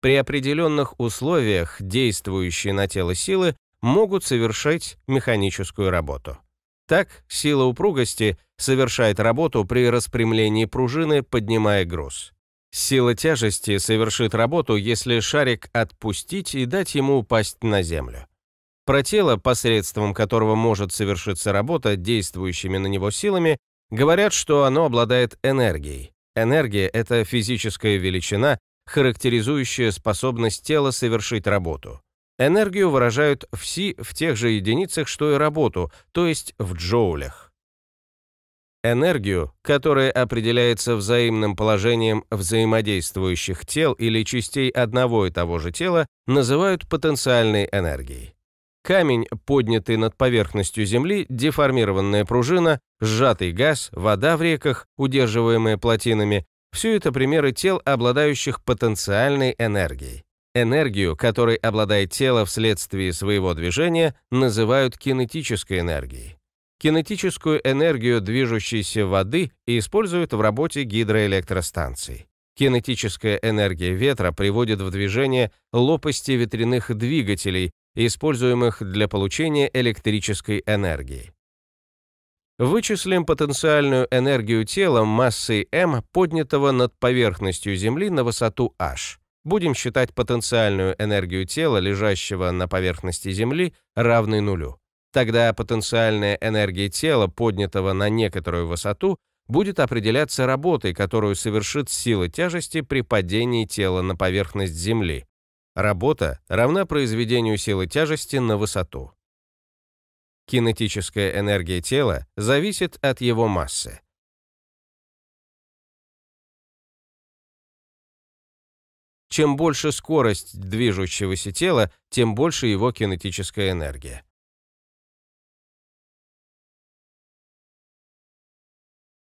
при определенных условиях действующие на тело силы могут совершать механическую работу. Так, сила упругости совершает работу при распрямлении пружины, поднимая груз. Сила тяжести совершит работу, если шарик отпустить и дать ему упасть на землю. Про тело, посредством которого может совершиться работа действующими на него силами, говорят, что оно обладает энергией. Энергия — это физическая величина, характеризующее способность тела совершить работу. Энергию выражают в Си в тех же единицах, что и работу, то есть в джоулях. Энергию, которая определяется взаимным положением взаимодействующих тел или частей одного и того же тела, называют потенциальной энергией. Камень, поднятый над поверхностью Земли, деформированная пружина, сжатый газ, вода в реках, удерживаемая плотинами, все это примеры тел, обладающих потенциальной энергией. Энергию, которой обладает тело вследствие своего движения, называют кинетической энергией. Кинетическую энергию движущейся воды используют в работе гидроэлектростанций. Кинетическая энергия ветра приводит в движение лопасти ветряных двигателей, используемых для получения электрической энергии. Вычислим потенциальную энергию тела массой m, поднятого над поверхностью Земли на высоту h. Будем считать потенциальную энергию тела, лежащего на поверхности Земли, равной нулю. Тогда потенциальная энергия тела, поднятого на некоторую высоту, будет определяться работой, которую совершит сила тяжести при падении тела на поверхность Земли. Работа равна произведению силы тяжести на высоту. Кинетическая энергия тела зависит от его массы. Чем больше скорость движущегося тела, тем больше его кинетическая энергия.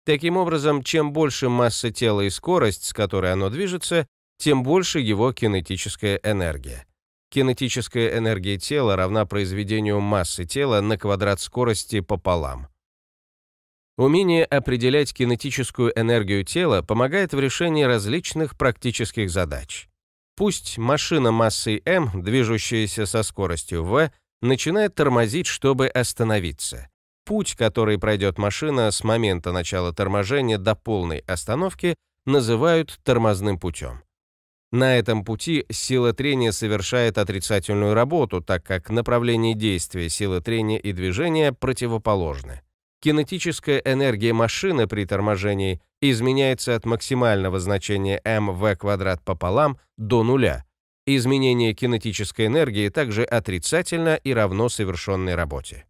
Таким образом, чем больше масса тела и скорость, с которой оно движется, тем больше его кинетическая энергия. Кинетическая энергия тела равна произведению массы тела на квадрат скорости пополам. Умение определять кинетическую энергию тела помогает в решении различных практических задач. Пусть машина массой m, движущаяся со скоростью v, начинает тормозить, чтобы остановиться. Путь, который пройдет машина с момента начала торможения до полной остановки, называют тормозным путем. На этом пути сила трения совершает отрицательную работу, так как направление действия силы трения и движения противоположны. Кинетическая энергия машины при торможении изменяется от максимального значения mv квадрат пополам до нуля. Изменение кинетической энергии также отрицательно и равно совершенной работе.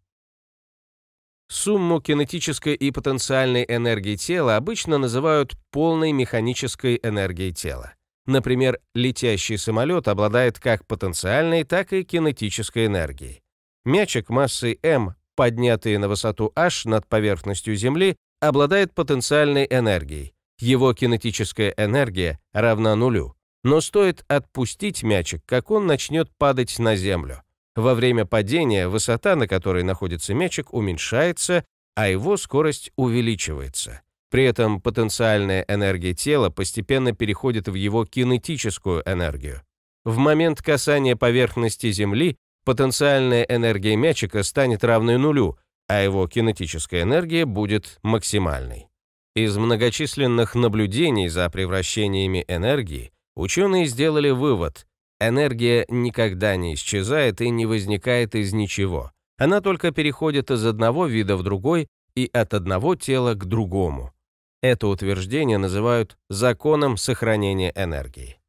Сумму кинетической и потенциальной энергии тела обычно называют полной механической энергией тела. Например, летящий самолет обладает как потенциальной, так и кинетической энергией. Мячик массы m, поднятый на высоту h над поверхностью Земли, обладает потенциальной энергией. Его кинетическая энергия равна нулю. Но стоит отпустить мячик, как он начнет падать на Землю. Во время падения высота, на которой находится мячик, уменьшается, а его скорость увеличивается. При этом потенциальная энергия тела постепенно переходит в его кинетическую энергию. В момент касания поверхности Земли потенциальная энергия мячика станет равной нулю, а его кинетическая энергия будет максимальной. Из многочисленных наблюдений за превращениями энергии ученые сделали вывод – энергия никогда не исчезает и не возникает из ничего. Она только переходит из одного вида в другой и от одного тела к другому. Это утверждение называют законом сохранения энергии.